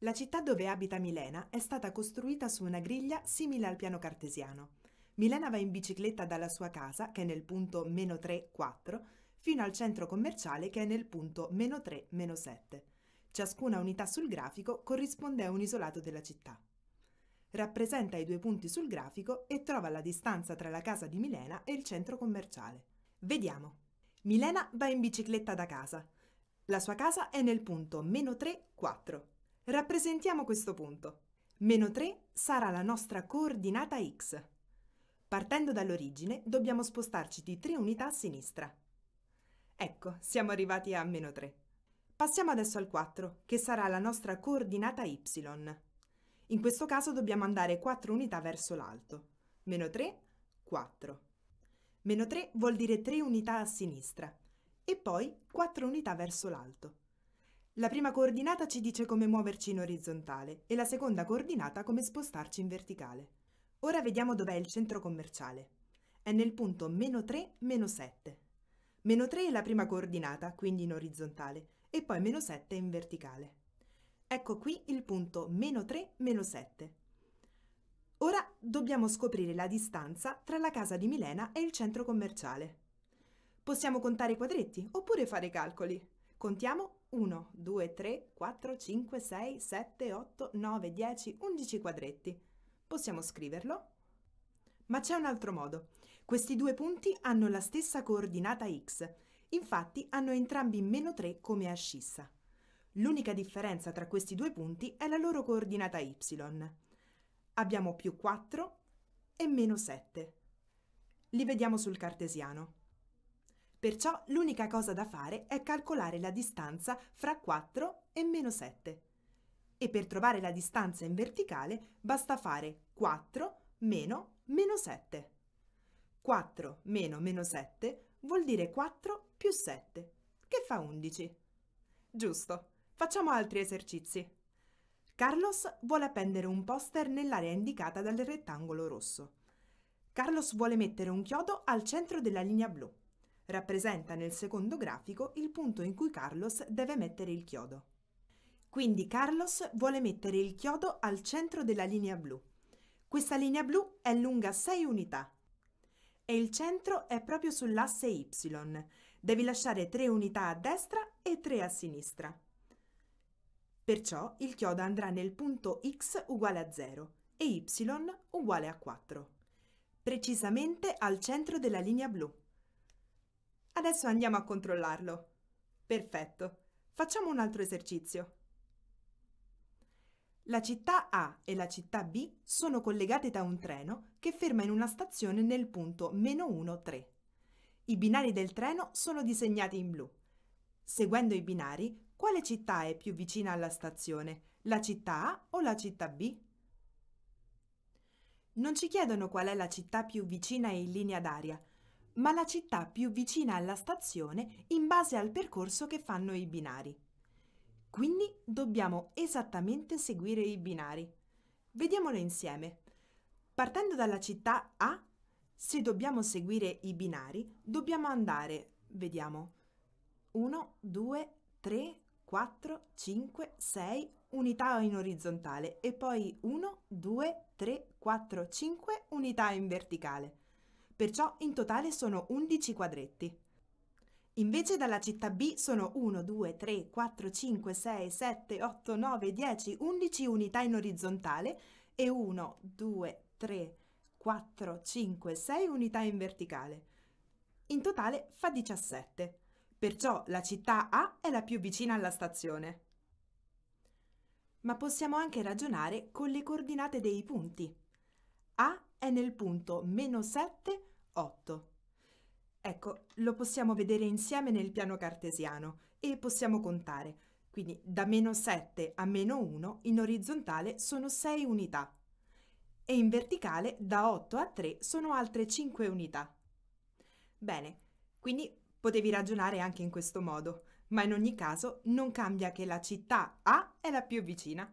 La città dove abita Milena è stata costruita su una griglia simile al piano cartesiano. Milena va in bicicletta dalla sua casa, che è nel punto meno 3, 4, fino al centro commerciale, che è nel punto meno 3, meno 7. Ciascuna unità sul grafico corrisponde a un isolato della città. Rappresenta i due punti sul grafico e trova la distanza tra la casa di Milena e il centro commerciale. Vediamo. Milena va in bicicletta da casa. La sua casa è nel punto meno 3, 4. Rappresentiamo questo punto. Meno 3 sarà la nostra coordinata x. Partendo dall'origine dobbiamo spostarci di 3 unità a sinistra. Ecco, siamo arrivati a meno 3. Passiamo adesso al 4, che sarà la nostra coordinata y. In questo caso dobbiamo andare 4 unità verso l'alto. Meno 3, 4. Meno 3 vuol dire 3 unità a sinistra e poi 4 unità verso l'alto. La prima coordinata ci dice come muoverci in orizzontale e la seconda coordinata come spostarci in verticale. Ora vediamo dov'è il centro commerciale. È nel punto meno 3, meno 7. Meno 3 è la prima coordinata, quindi in orizzontale, e poi meno 7 in verticale. Ecco qui il punto meno 3, meno 7. Ora dobbiamo scoprire la distanza tra la casa di Milena e il centro commerciale. Possiamo contare i quadretti oppure fare calcoli. Contiamo 1, 2, 3, 4, 5, 6, 7, 8, 9, 10, 11 quadretti. Possiamo scriverlo? Ma c'è un altro modo. Questi due punti hanno la stessa coordinata x, infatti hanno entrambi meno 3 come ascissa. L'unica differenza tra questi due punti è la loro coordinata y. Abbiamo più 4 e meno 7. Li vediamo sul cartesiano. Perciò l'unica cosa da fare è calcolare la distanza fra 4 e meno 7. E per trovare la distanza in verticale basta fare 4 meno meno 7. 4 meno meno 7 vuol dire 4 più 7, che fa 11. Giusto, facciamo altri esercizi. Carlos vuole appendere un poster nell'area indicata dal rettangolo rosso. Carlos vuole mettere un chiodo al centro della linea blu. Rappresenta nel secondo grafico il punto in cui Carlos deve mettere il chiodo. Quindi Carlos vuole mettere il chiodo al centro della linea blu. Questa linea blu è lunga 6 unità e il centro è proprio sull'asse Y. Devi lasciare 3 unità a destra e 3 a sinistra. Perciò il chiodo andrà nel punto x uguale a 0 e y uguale a 4, precisamente al centro della linea blu. Adesso andiamo a controllarlo. Perfetto. Facciamo un altro esercizio. La città A e la città B sono collegate da un treno che ferma in una stazione nel punto meno 1, 3. I binari del treno sono disegnati in blu. Seguendo i binari, quale città è più vicina alla stazione, la città A o la città B? Non ci chiedono qual è la città più vicina e in linea d'aria, ma la città più vicina alla stazione in base al percorso che fanno i binari. Quindi dobbiamo esattamente seguire i binari. Vediamolo insieme. Partendo dalla città A, se dobbiamo seguire i binari, dobbiamo andare, vediamo, 1, 2, 3, 4, 5, 6 unità in orizzontale e poi 1, 2, 3, 4, 5 unità in verticale perciò in totale sono 11 quadretti. Invece dalla città B sono 1, 2, 3, 4, 5, 6, 7, 8, 9, 10, 11 unità in orizzontale e 1, 2, 3, 4, 5, 6 unità in verticale. In totale fa 17, perciò la città A è la più vicina alla stazione. Ma possiamo anche ragionare con le coordinate dei punti. A è nel punto meno 7, 8. Ecco, lo possiamo vedere insieme nel piano cartesiano e possiamo contare. Quindi da meno 7 a meno 1 in orizzontale sono 6 unità e in verticale da 8 a 3 sono altre 5 unità. Bene, quindi potevi ragionare anche in questo modo, ma in ogni caso non cambia che la città A è la più vicina.